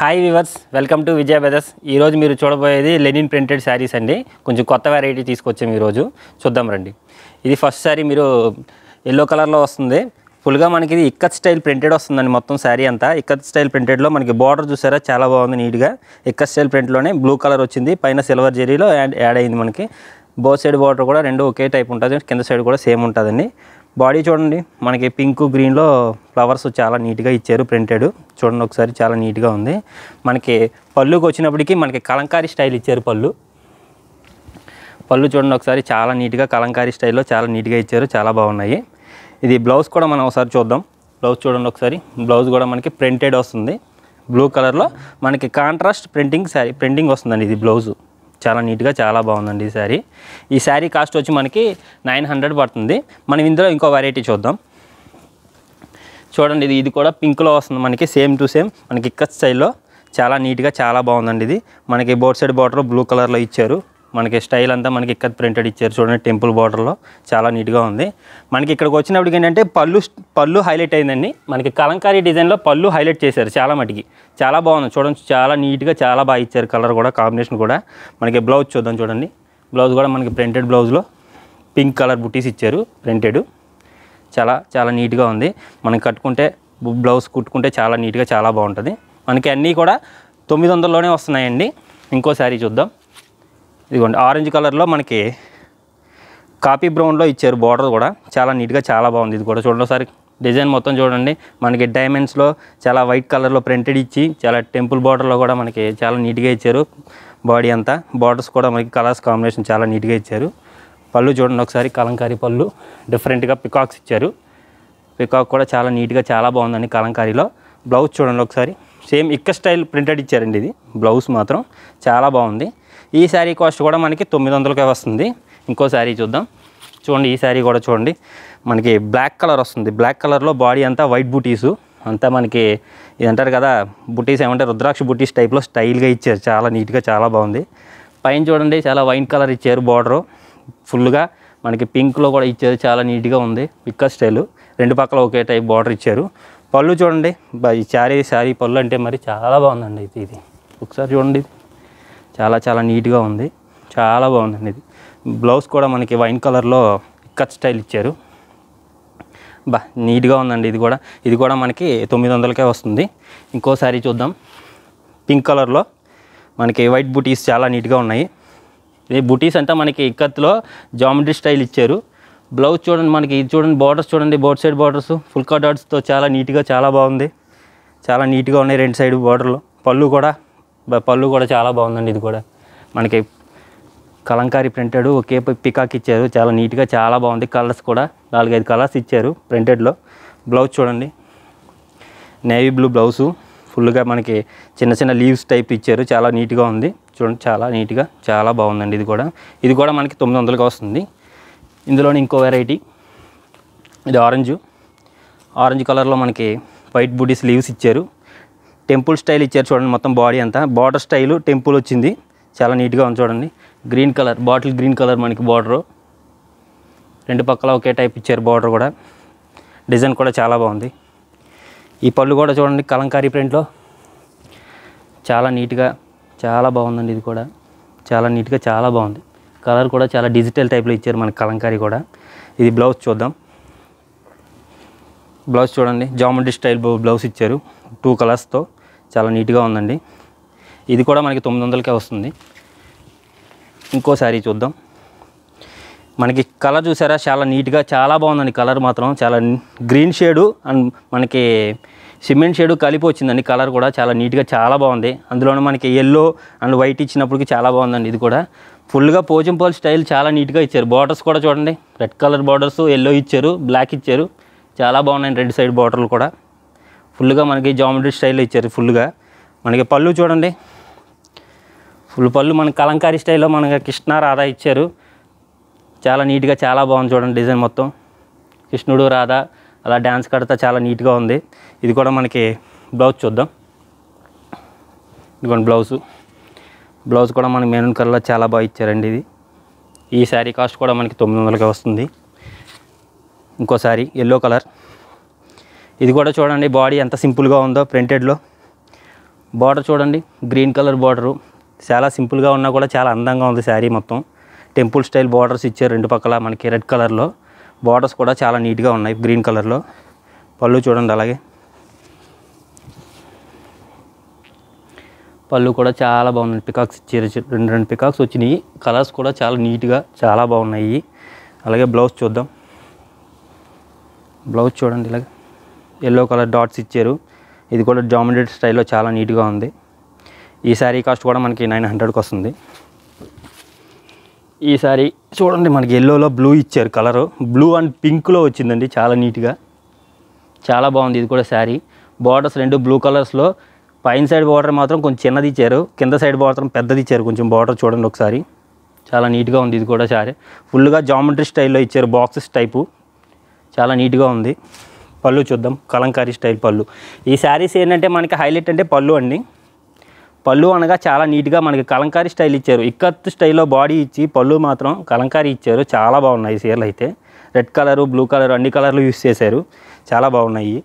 hi viewers welcome to Vijaya brothers ఈరోజు మీరు చూడబోయేది లెనిన్ ప్రింటెడ్ శారీస్ అండి కొంచెం కొత్త వెరైటీ తీసుకొచ్చాము ఈరోజు చూద్దాం రండి ఇది ఫస్ట్ శారీ మీరు ఎల్లో కలర్లో వస్తుంది ఫుల్గా మనకి ఇది ఇక్కత్ స్టైల్ ప్రింటెడ్ వస్తుందండి మొత్తం శారీ అంతా ఇక్కత్ స్టైల్ ప్రింటెడ్లో మనకి బార్డర్ చూసారా చాలా బాగుంది నీట్గా ఇక్కత్ స్టైల్ ప్రింట్లోనే బ్లూ కలర్ వచ్చింది పైన సిల్వర్ జెరీలో యాడ్ యాడ్ అయింది మనకి బోత్ సైడ్ బార్డర్ కూడా రెండు ఒకే టైప్ ఉంటుంది కింద సైడ్ కూడా సేమ్ ఉంటుందండి బాడీ చూడండి మనకి పింక్ గ్రీన్లో ఫ్లవర్స్ చాలా నీట్గా ఇచ్చారు ప్రింటెడ్ చూడండి ఒకసారి చాలా నీట్గా ఉంది మనకి పళ్ళుకి వచ్చినప్పటికీ మనకి కలంకారీ స్టైల్ ఇచ్చారు పళ్ళు పళ్ళు చూడండి ఒకసారి చాలా నీట్గా కలంకారీ స్టైల్లో చాలా నీట్గా ఇచ్చారు చాలా బాగున్నాయి ఇది బ్లౌజ్ కూడా మనం ఒకసారి చూద్దాం బ్లౌజ్ చూడండి ఒకసారి బ్లౌజ్ కూడా మనకి ప్రింటెడ్ వస్తుంది బ్లూ కలర్లో మనకి కాంట్రాస్ట్ ప్రింటింగ్ శారీ ప్రింటింగ్ వస్తుందండి ఇది బ్లౌజు చాలా నీట్గా చాలా బాగుందండి ఈ శారీ ఈ శారీ కాస్ట్ వచ్చి మనకి నైన్ హండ్రెడ్ పడుతుంది మనం ఇందులో ఇంకో వెరైటీ చూద్దాం చూడండి ఇది ఇది కూడా పింక్లో వస్తుంది మనకి సేమ్ టు సేమ్ మనకి ఇక్క స్టైల్లో చాలా నీట్గా చాలా బాగుందండి ఇది మనకి బోర్డ్ సైడ్ బార్డర్ బ్లూ కలర్లో ఇచ్చారు మనకి స్టైల్ అంతా మనకి ఇక్కడ ప్రింటెడ్ ఇచ్చారు చూడండి టెంపుల్ బార్డర్లో చాలా నీట్గా ఉంది మనకి ఇక్కడికి వచ్చినప్పుడు ఏంటంటే పళ్ళు పళ్ళు హైలైట్ అయిందండి మనకి కలంకారీ డిజైన్లో పళ్ళు హైలైట్ చేశారు చాలా మటుకి చాలా బాగుంది చూడండి చాలా నీట్గా చాలా బాగా ఇచ్చారు కలర్ కూడా కాంబినేషన్ కూడా మనకి బ్లౌజ్ చూద్దాం చూడండి బ్లౌజ్ కూడా మనకి ప్రింటెడ్ బ్లౌజ్లో పింక్ కలర్ బుట్టీస్ ఇచ్చారు ప్రింటెడ్ చాలా చాలా నీట్గా ఉంది మనం కట్టుకుంటే బ్లౌజ్ కుట్టుకుంటే చాలా నీట్గా చాలా బాగుంటుంది మనకి అన్నీ కూడా తొమ్మిది వందల్లోనే వస్తున్నాయండి ఇంకోసారి చూద్దాం ఇదిగోండి ఆరెంజ్ కలర్లో మనకి కాపీ బ్రౌన్లో ఇచ్చారు బార్డర్ కూడా చాలా నీట్గా చాలా బాగుంది ఇది కూడా చూడండి ఒకసారి డిజైన్ మొత్తం చూడండి మనకి డైమండ్స్లో చాలా వైట్ కలర్లో ప్రింటెడ్ ఇచ్చి చాలా టెంపుల్ బార్డర్లో కూడా మనకి చాలా నీట్గా ఇచ్చారు బాడీ అంతా బార్డర్స్ కూడా మనకి కలర్స్ కాంబినేషన్ చాలా నీట్గా ఇచ్చారు పళ్ళు చూడండి ఒకసారి కలంకారీ పళ్ళు డిఫరెంట్గా పికాక్స్ ఇచ్చారు పికాక్ కూడా చాలా నీట్గా చాలా బాగుందండి కలంకారీలో బ్లౌజ్ చూడండి ఒకసారి సేమ్ ఇక్క స్టైల్ ప్రింటెడ్ ఇచ్చారండి ఇది బ్లౌజ్ మాత్రం చాలా బాగుంది ఈ శారీ కాస్ట్ కూడా మనకి తొమ్మిది వందలకే వస్తుంది ఇంకో శారీ చూద్దాం చూడండి ఈ శారీ కూడా చూడండి మనకి బ్లాక్ కలర్ వస్తుంది బ్లాక్ కలర్లో బాడీ అంతా వైట్ బూటీసు అంతా మనకి ఇది అంటారు కదా బుటీస్ ఏమంటే రుద్రాక్ష బుటీస్ టైప్లో స్టైల్గా ఇచ్చారు చాలా నీట్గా చాలా బాగుంది పైన చూడండి చాలా వైన్ కలర్ ఇచ్చారు బార్డర్ ఫుల్గా మనకి పింక్లో కూడా ఇచ్చారు చాలా నీట్గా ఉంది పిక్క స్టైలు రెండు పక్కల ఒకే టైప్ బార్డర్ ఇచ్చారు పళ్ళు చూడండి ఈ శారీ శారీ పళ్ళు అంటే మరి చాలా బాగుందండి ఇది ఇది ఒకసారి చూడండి ఇది చాలా చాలా నీట్గా ఉంది చాలా బాగుందండి ఇది బ్లౌజ్ కూడా మనకి వైన్ కలర్లో కట్ స్టైల్ ఇచ్చారు బా నీట్గా ఉందండి ఇది కూడా ఇది కూడా మనకి తొమ్మిది వందలకే వస్తుంది ఇంకోసారి చూద్దాం పింక్ కలర్లో మనకి వైట్ బూటీస్ చాలా నీట్గా ఉన్నాయి ఇది బూటీస్ అంతా మనకి ఇక్కత్లో జామెట్రీ స్టైల్ ఇచ్చారు బ్లౌజ్ చూడండి మనకి ఇది చూడండి బార్డర్స్ చూడండి board side borders full cut డాట్స్తో చాలా నీట్గా చాలా బాగుంది చాలా నీట్గా ఉన్నాయి రెండు సైడ్ బార్డర్లో పళ్ళు కూడా పళ్ళు కూడా చాలా బాగుందండి ఇది కూడా మనకి కలంకారీ ప్రింటెడ్ ఒకే పికాక్ ఇచ్చారు చాలా నీట్గా చాలా బాగుంది కలర్స్ కూడా నాలుగైదు కలర్స్ ఇచ్చారు ప్రింటెడ్లో బ్లౌజ్ చూడండి నేవీ బ్లూ బ్లౌజు ఫుల్గా మనకి చిన్న చిన్న లీవ్స్ టైప్ ఇచ్చారు చాలా నీట్గా ఉంది చూడండి చాలా నీట్గా చాలా బాగుందండి ఇది కూడా ఇది కూడా మనకి తొమ్మిది వందలుగా వస్తుంది ఇందులోని ఇంకో వెరైటీ ఇది ఆరెంజు ఆరెంజ్ కలర్లో మనకి వైట్ బుడ్డీస్ లీవ్స్ ఇచ్చారు టెంపుల్ స్టైల్ ఇచ్చారు చూడండి మొత్తం బాడీ అంతా బార్డర్ స్టైల్ టెంపుల్ వచ్చింది చాలా నీట్గా ఉంది చూడండి green colour bottle green colour మనకి బార్డరు రెండు పక్కల ఒకే టైప్ ఇచ్చారు బార్డర్ కూడా డిజైన్ కూడా చాలా బాగుంది ఈ పళ్ళు కూడా చూడండి కలంకారీ ప్రింట్లో చాలా నీట్గా చాలా బాగుందండి ఇది కూడా చాలా నీట్గా చాలా బాగుంది కలర్ కూడా చాలా డిజిటల్ టైప్లో ఇచ్చారు మనకి కలంకారీ కూడా ఇది బ్లౌజ్ చూద్దాం బ్లౌజ్ చూడండి జామెంట్రీ స్టైల్ బ్లౌజ్ ఇచ్చారు టూ కలర్స్తో చాలా నీట్గా ఉందండి ఇది కూడా మనకి తొమ్మిది వందలకే వస్తుంది ఇంకో శారీ చూద్దాం మనకి కలర్ చూసారా చాలా నీట్గా చాలా బాగుందండి కలర్ మాత్రం చాలా గ్రీన్ షేడు అండ్ మనకి సిమెంట్ షేడు కలిపి వచ్చిందండి కలర్ కూడా చాలా నీట్గా చాలా బాగుంది అందులోనే మనకి ఎల్లో అండ్ వైట్ ఇచ్చినప్పటికి చాలా బాగుందండి ఇది కూడా ఫుల్గా పోచంపల్ స్టైల్ చాలా నీట్గా ఇచ్చారు బార్డర్స్ కూడా చూడండి రెడ్ కలర్ బార్డర్స్ ఎల్లో ఇచ్చారు బ్లాక్ ఇచ్చారు చాలా బాగున్నాయి రెండు సైడ్ బార్డర్లు కూడా ఫుల్గా మనకి జామెట్రీ స్టైల్లో ఇచ్చారు ఫుల్గా మనకి పళ్ళు చూడండి ఫుల్ పళ్ళు మన కలంకారీ స్టైల్లో మనకి కృష్ణ రాధ ఇచ్చారు చాలా నీట్గా చాలా బాగుంది చూడండి డిజైన్ మొత్తం కృష్ణుడు రాధ అలా డ్యాన్స్ కడతా చాలా నీట్గా ఉంది ఇది కూడా మనకి బ్లౌజ్ చూద్దాం ఇదిగోండి బ్లౌజు బ్లౌజ్ కూడా మన మెరూన్ కలర్లో చాలా బాగా ఇచ్చారండి ఇది ఈ శారీ కాస్ట్ కూడా మనకి తొమ్మిది వందలకి వస్తుంది ఇంకోసారి ఎల్లో కలర్ ఇది కూడా చూడండి బాడీ ఎంత సింపుల్గా ఉందో ప్రింటెడ్లో బార్డర్ చూడండి గ్రీన్ కలర్ బార్డరు చాలా సింపుల్గా ఉన్నా కూడా చాలా అందంగా ఉంది శారీ మొత్తం టెంపుల్ స్టైల్ బార్డర్స్ ఇచ్చారు రెండు పక్కల మనకి రెడ్ కలర్లో బార్డర్స్ కూడా చాలా నీట్గా ఉన్నాయి గ్రీన్ కలర్లో పళ్ళు చూడండి అలాగే పళ్ళు కూడా చాలా బాగున్నాయి పికాక్స్ ఇచ్చారు రెండు రెండు పికాక్స్ వచ్చినాయి కలర్స్ కూడా చాలా నీట్గా చాలా బాగున్నాయి అలాగే బ్లౌజ్ చూద్దాం బ్లౌజ్ చూడండి ఇలాగే ఎల్లో కలర్ డాట్స్ ఇచ్చారు ఇది కూడా జామినేట్ స్టైల్లో చాలా నీట్గా ఉంది ఈ శారీ కాస్ట్ కూడా మనకి నైన్ హండ్రెడ్కి వస్తుంది ఈ శారీ చూడండి మనకి ఎల్లోలో బ్లూ ఇచ్చారు కలరు బ్లూ అండ్ పింక్లో వచ్చిందండి చాలా నీట్గా చాలా బాగుంది ఇది కూడా శారీ బార్డర్స్ రెండు బ్లూ కలర్స్లో పైన సైడ్ బార్డర్ మాత్రం కొంచెం చిన్నది ఇచ్చారు కింద సైడ్ బార్డర్ పెద్దది ఇచ్చారు కొంచెం బార్డర్ చూడండి ఒకసారి చాలా నీట్గా ఉంది ఇది కూడా శారీ ఫుల్గా జామెంట్రీ స్టైల్లో ఇచ్చారు బాక్సెస్ టైపు చాలా నీట్గా ఉంది పళ్ళు చూద్దాం కలంకారీ స్టైల్ పళ్ళు ఈ శారీస్ ఏంటంటే మనకి హైలైట్ అంటే పళ్ళు అండి పళ్ళు అనగా చాలా నీట్గా మనకి కలంకారీ స్టైల్ ఇచ్చారు ఇక్కత్ స్టైల్లో బాడీ ఇచ్చి పళ్ళు మాత్రం కలంకారీ ఇచ్చారు చాలా బాగున్నాయి సీరలు అయితే రెడ్ కలరు బ్లూ కలర్ అన్ని కలర్లు యూస్ చేశారు చాలా బాగున్నాయి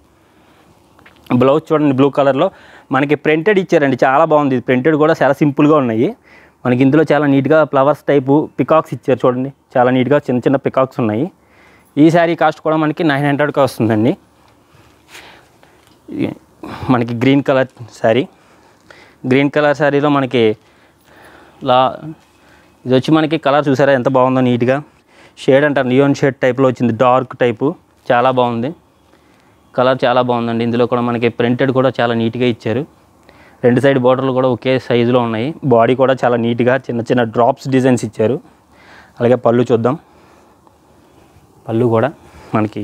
బ్లౌజ్ చూడండి బ్లూ కలర్లో మనకి ప్రింటెడ్ ఇచ్చారండి చాలా బాగుంది ప్రింటెడ్ కూడా చాలా సింపుల్గా ఉన్నాయి మనకి ఇందులో చాలా నీట్గా ఫ్లవర్స్ టైపు పికాక్స్ ఇచ్చారు చూడండి చాలా నీట్గా చిన్న చిన్న పికాక్స్ ఉన్నాయి ఈ శారీ కాస్ట్ కూడా మనకి నైన్ హండ్రెడ్కి వస్తుందండి మనకి green colour sari green colour శారీలో మనకి లా ఇది వచ్చి మనకి కలర్ చూసారా ఎంత బాగుందో నీట్గా షేడ్ అంటారు నియోన్ షేడ్ టైప్లో వచ్చింది డార్క్ టైపు చాలా బాగుంది కలర్ చాలా బాగుందండి ఇందులో కూడా మనకి ప్రింటెడ్ కూడా చాలా నీట్గా ఇచ్చారు రెండు సైడ్ బోర్డర్లు కూడా ఒకే సైజులో ఉన్నాయి బాడీ కూడా చాలా నీట్గా చిన్న చిన్న డ్రాప్స్ డిజైన్స్ ఇచ్చారు అలాగే పళ్ళు చూద్దాం పళ్ళు కూడా మనకి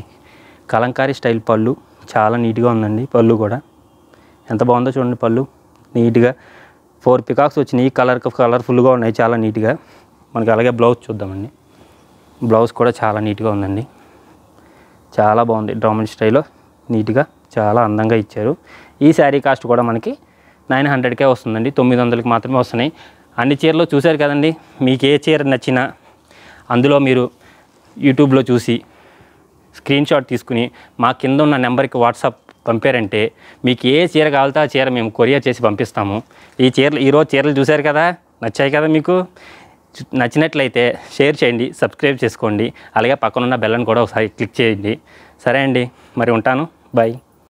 కలంకారీ స్టైల్ పళ్ళు చాలా నీట్గా ఉందండి పళ్ళు కూడా ఎంత బాగుందో చూడండి పళ్ళు నీట్గా ఫోర్ పికాక్స్ వచ్చినాయి కలర్ కలర్ఫుల్గా ఉన్నాయి చాలా నీట్గా మనకి అలాగే బ్లౌజ్ చూద్దామండి బ్లౌజ్ కూడా చాలా నీట్గా ఉందండి చాలా బాగుంది డ్రామన్ స్టైల్లో నీట్గా చాలా అందంగా ఇచ్చారు ఈ శారీ కాస్ట్ కూడా మనకి నైన్ హండ్రెడ్కే వస్తుందండి తొమ్మిది వందలకి మాత్రమే వస్తున్నాయి అన్ని చీరలు చూశారు కదండి మీకు ఏ చీర నచ్చినా అందులో మీరు యూట్యూబ్లో చూసి స్క్రీన్ షాట్ తీసుకుని మా కింద ఉన్న నెంబర్కి వాట్సాప్ పంపారంటే మీకు ఏ చీర కావాలితే ఆ చీర మేము కొరియర్ చేసి పంపిస్తాము ఈ చీరలు ఈరోజు చీరలు చూశారు కదా నచ్చాయి కదా మీకు నచ్చినట్లయితే షేర్ చేయండి సబ్స్క్రైబ్ చేసుకోండి అలాగే పక్కనున్న బెల్లను కూడా ఒకసారి క్లిక్ చేయండి సరే అండి మరి ఉంటాను బాయ్